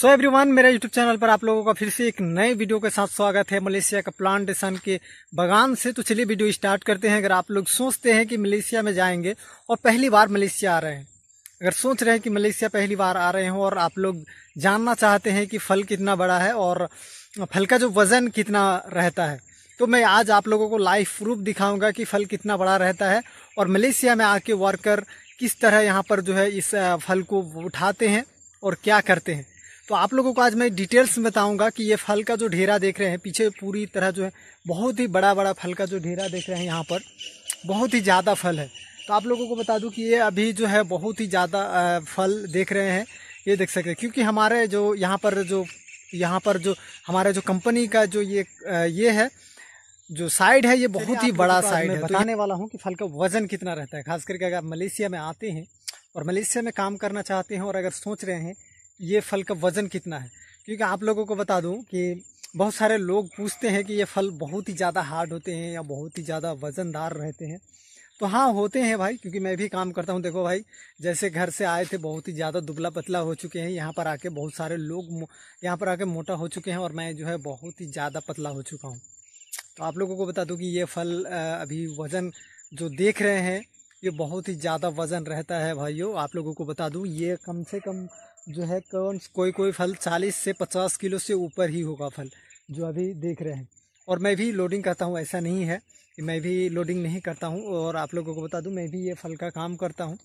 सो so everyone मेरे YouTube channel पर आप लोगों का फिर से एक नए वीडियो के साथ स्वागत है मलेशिया का प्लांटेशन के बगान से तो चलिए वीडियो स्टार्ट करते हैं अगर आप लोग सोचते हैं कि मलेशिया में जाएंगे और पहली बार मलेशिया आ रहे हैं अगर सोच रहे हैं कि मलेशिया पहली बार आ रहे हों और आप लोग जानना चाहते हैं कि फल कितना बड़ा है और फल का जो वज़न कितना रहता है तो मैं आज आप लोगों को लाइव प्रूफ दिखाऊंगा कि फल कितना बड़ा रहता है और मलेशिया में आके वर्कर किस तरह यहाँ पर जो है इस फल को उठाते हैं और क्या करते हैं तो आप लोगों को आज मैं डिटेल्स में बताऊंगा कि ये फल का जो ढेरा देख रहे हैं पीछे पूरी तरह जो है बहुत ही बड़ा बड़ा फल का जो ढेरा देख रहे हैं यहाँ पर बहुत ही ज़्यादा फल है तो आप लोगों को बता दूं कि ये अभी जो है बहुत ही ज़्यादा फल देख रहे हैं ये देख सकते हैं क्योंकि हमारे जो यहाँ पर जो यहाँ पर जो हमारे जो कंपनी का जो ये ये है जो साइड है ये बहुत ही बड़ा तो साइड है तो बताने वाला हूँ कि फल का वजन कितना रहता है खास करके अगर आप मलेशिया में आते हैं और मलेशिया में काम करना चाहते हैं और अगर सोच रहे हैं ये फल का वज़न कितना है क्योंकि आप लोगों को बता दूं कि बहुत सारे लोग पूछते हैं कि ये फल बहुत ही ज़्यादा हार्ड होते हैं या बहुत ही ज़्यादा वज़नदार रहते हैं तो हाँ होते हैं भाई क्योंकि मैं भी काम करता हूँ देखो भाई जैसे घर से आए थे बहुत ही ज़्यादा दुबला पतला हो चुके हैं यहाँ पर आके बहुत सारे लोग यहाँ पर आके मोटा हो चुके हैं और मैं जो है बहुत ही ज़्यादा पतला हो चुका हूँ तो आप लोगों को बता दूँ कि ये फल अभी वज़न जो देख रहे हैं ये बहुत ही ज़्यादा वज़न रहता है भाइयों आप लोगों को बता दूँ ये कम से कम जो है कौन कोई कोई फल चालीस से पचास किलो से ऊपर ही होगा फल जो अभी देख रहे हैं और मैं भी लोडिंग करता हूँ ऐसा नहीं है कि मैं भी लोडिंग नहीं करता हूँ और आप लोगों को बता दूँ मैं भी ये फल का काम करता हूँ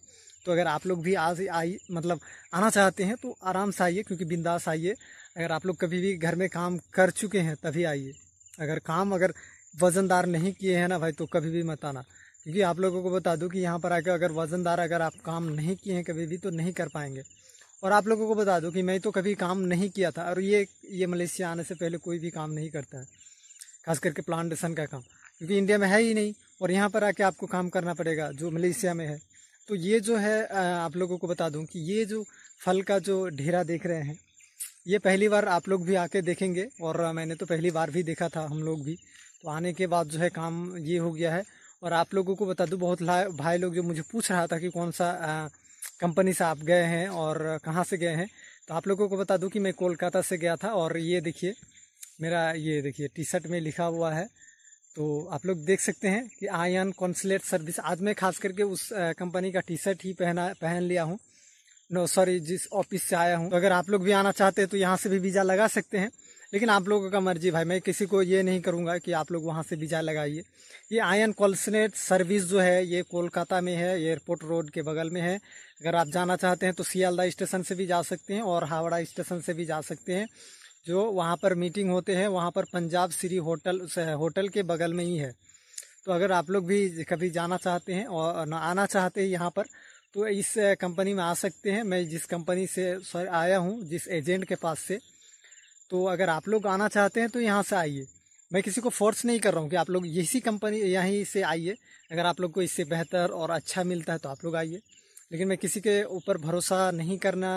तो अगर आप लोग भी आज आई मतलब आना चाहते हैं तो आराम से आइए क्योंकि बिंदास आइए अगर आप लोग कभी भी घर में काम कर चुके हैं तभी आइए अगर काम अगर वज़नदार नहीं किए हैं ना भाई तो कभी भी मत आना क्योंकि आप लोगों को बता दूं कि यहाँ पर आकर अगर वज़नदार अगर आप काम नहीं किए हैं कभी भी तो नहीं कर पाएंगे और आप लोगों को बता दूं कि मैं तो कभी काम नहीं किया था और ये ये मलेशिया आने से पहले कोई भी काम नहीं करता है खास करके प्लांटेशन का काम क्योंकि इंडिया में है ही नहीं और यहाँ पर आके आपको काम करना पड़ेगा जो मलेशिया में है तो ये जो है आप लोगों को बता दूं कि ये जो फल का जो ढेरा देख रहे हैं ये पहली बार आप लोग भी आके देखेंगे और मैंने तो पहली बार भी देखा था हम लोग भी तो आने के बाद जो है काम ये हो गया है और आप लोगों को बता दूं बहुत भाई लोग जो मुझे पूछ रहा था कि कौन सा कंपनी से आप गए हैं और कहाँ से गए हैं तो आप लोगों को बता दूं कि मैं कोलकाता से गया था और ये देखिए मेरा ये देखिए टी शर्ट में लिखा हुआ है तो आप लोग देख सकते हैं कि आयन कॉन्सलेट सर्विस आज मैं खास करके उस कंपनी का टी शर्ट ही पहना पहन लिया हूँ नो सॉरी जिस ऑफिस से आया हूँ तो अगर आप लोग भी आना चाहते हैं तो यहाँ से भी वीज़ा लगा सकते हैं लेकिन आप लोगों का मर्जी भाई मैं किसी को ये नहीं करूँगा कि आप लोग वहाँ से बीजा लगाइए ये आयन कॉल्सनेट सर्विस जो है ये कोलकाता में है एयरपोर्ट रोड के बगल में है अगर आप जाना चाहते हैं तो सियालदा स्टेशन से भी जा सकते हैं और हावड़ा स्टेशन से भी जा सकते हैं जो वहाँ पर मीटिंग होते हैं वहाँ पर पंजाब श्री होटल होटल के बगल में ही है तो अगर आप लोग भी कभी जाना चाहते हैं और आना चाहते हैं यहाँ पर तो इस कंपनी में आ सकते हैं मैं जिस कंपनी से सॉरी आया हूँ जिस एजेंट के पास से तो अगर आप लोग आना चाहते हैं तो यहाँ से आइए मैं किसी को फोर्स नहीं कर रहा हूँ कि आप लोग इसी कंपनी यहीं से आइए अगर आप लोग को इससे बेहतर और अच्छा मिलता है तो आप लोग आइए लेकिन मैं किसी के ऊपर भरोसा नहीं करना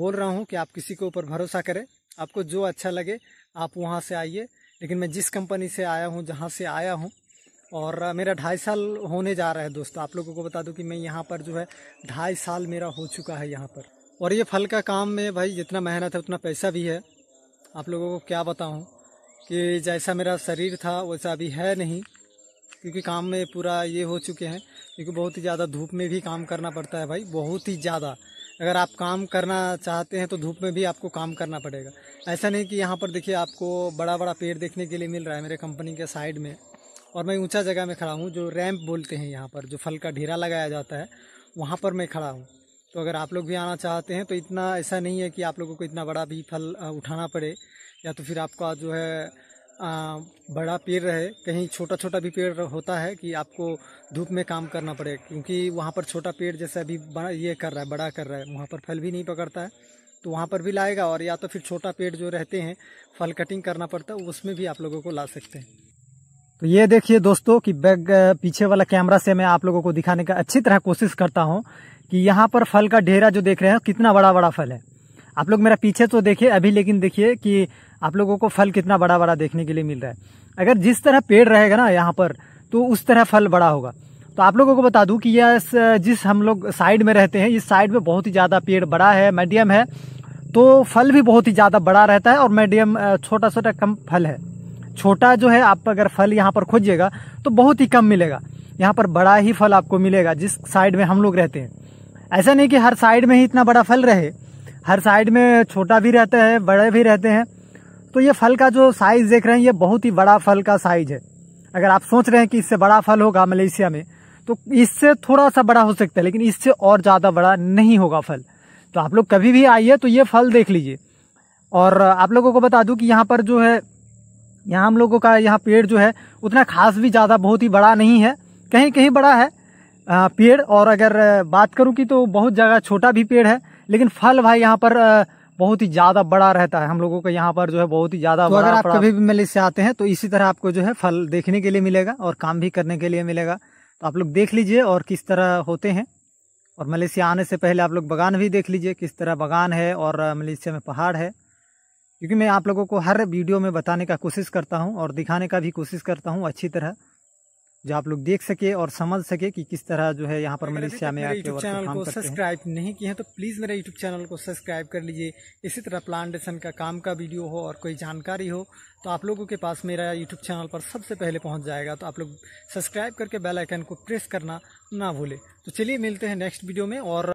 बोल रहा हूँ कि आप किसी के ऊपर भरोसा करें आपको जो अच्छा लगे आप वहाँ से आइए लेकिन मैं जिस कंपनी से आया हूँ जहाँ से आया हूँ और मेरा ढाई साल होने जा रहा है दोस्तों आप लोगों को बता दूं कि मैं यहाँ पर जो है ढाई साल मेरा हो चुका है यहाँ पर और ये फल का काम में भाई जितना मेहनत है उतना पैसा भी है आप लोगों को क्या बताऊं कि जैसा मेरा शरीर था वैसा अभी है नहीं क्योंकि काम में पूरा ये हो चुके हैं क्योंकि बहुत ही ज़्यादा धूप में भी काम करना पड़ता है भाई बहुत ही ज़्यादा अगर आप काम करना चाहते हैं तो धूप में भी आपको काम करना पड़ेगा ऐसा नहीं कि यहाँ पर देखिए आपको बड़ा बड़ा पेड़ देखने के लिए मिल रहा है मेरे कंपनी के साइड में और मैं ऊंचा जगह में खड़ा हूँ जो रैंप बोलते हैं यहाँ पर जो फल का ढेरा लगाया जाता है वहाँ पर मैं खड़ा हूँ तो अगर आप लोग भी आना चाहते हैं तो इतना ऐसा नहीं है कि आप लोगों को इतना बड़ा भी फल उठाना पड़े या तो फिर आपका जो है आ, बड़ा पेड़ रहे कहीं छोटा छोटा भी पेड़ होता है कि आपको धूप में काम करना पड़े क्योंकि वहाँ पर छोटा पेड़ जैसे अभी ये कर रहा है बड़ा कर रहा है वहाँ पर फल भी नहीं पकड़ता है तो वहाँ पर भी लाएगा और या तो फिर छोटा पेड़ जो रहते हैं फल कटिंग करना पड़ता है उसमें भी आप लोगों को ला सकते हैं तो ये देखिए दोस्तों कि बैग पीछे वाला कैमरा से मैं आप लोगों को दिखाने का अच्छी तरह कोशिश करता हूँ कि यहाँ पर फल का ढेरा जो देख रहे हैं कितना बड़ा बड़ा फल है आप लोग मेरा पीछे तो देखिए अभी लेकिन देखिए कि आप लोगों को फल कितना बड़ा बड़ा देखने के लिए मिल रहा है अगर जिस तरह पेड़ रहेगा ना यहाँ पर तो उस तरह फल बड़ा होगा तो आप लोगों को बता दूं कि यह जिस हम लोग साइड में रहते हैं इस साइड में बहुत ही ज़्यादा पेड़ बड़ा है मीडियम है तो फल भी बहुत ही ज़्यादा बड़ा रहता है और मीडियम छोटा छोटा कम फल है छोटा जो है आप अगर फल यहाँ पर खोजिएगा तो बहुत ही कम मिलेगा यहाँ पर बड़ा ही फल आपको मिलेगा जिस साइड में हम लोग रहते हैं ऐसा नहीं कि हर साइड में ही इतना बड़ा फल रहे हर साइड में छोटा भी रहता है बड़े भी रहते हैं तो ये फल का जो साइज़ देख रहे हैं ये बहुत ही बड़ा फल का साइज़ है अगर आप सोच रहे हैं कि इससे बड़ा फल होगा मलेशिया में तो इससे थोड़ा सा बड़ा हो सकता है लेकिन इससे और ज़्यादा बड़ा नहीं होगा फल तो आप लोग कभी भी आइए तो ये फल देख लीजिए और आप लोगों को बता दूं कि यहाँ पर जो है यहाँ हम लोगों का यहाँ पेड़ जो है उतना खास भी ज़्यादा बहुत ही बड़ा नहीं है कहीं कहीं बड़ा है पेड़ और अगर बात करूँ कि तो बहुत जगह छोटा भी पेड़ है लेकिन फल भाई यहाँ पर बहुत ही ज्यादा बड़ा रहता है हम लोगों का यहाँ पर जो है बहुत ही ज्यादा तो अगर आप कभी भी मेले से आते हैं तो इसी तरह आपको जो है फल देखने के लिए मिलेगा और काम भी करने के लिए मिलेगा तो आप लोग देख लीजिए और किस तरह होते हैं और मलेशिया आने से पहले आप लोग बागान भी देख लीजिए किस तरह बागान है और मलेशिया में पहाड़ है क्योंकि मैं आप लोगों को हर वीडियो में बताने का कोशिश करता हूँ और दिखाने का भी कोशिश करता हूँ अच्छी तरह जो आप लोग देख सके और समझ सके कि किस तरह जो है यहाँ पर मलेशिया में यूट्यूब चैनल को सब्सक्राइब नहीं किए हैं तो प्लीज़ मेरे यूट्यूब चैनल को सब्सक्राइब कर लीजिए इसी तरह प्लांटेशन का काम का वीडियो हो और कोई जानकारी हो तो आप लोगों के पास मेरा यूट्यूब चैनल पर सबसे पहले पहुंच जाएगा तो आप लोग सब्सक्राइब करके बेलाइकन को प्रेस करना ना भूले तो चलिए मिलते हैं नेक्स्ट वीडियो में और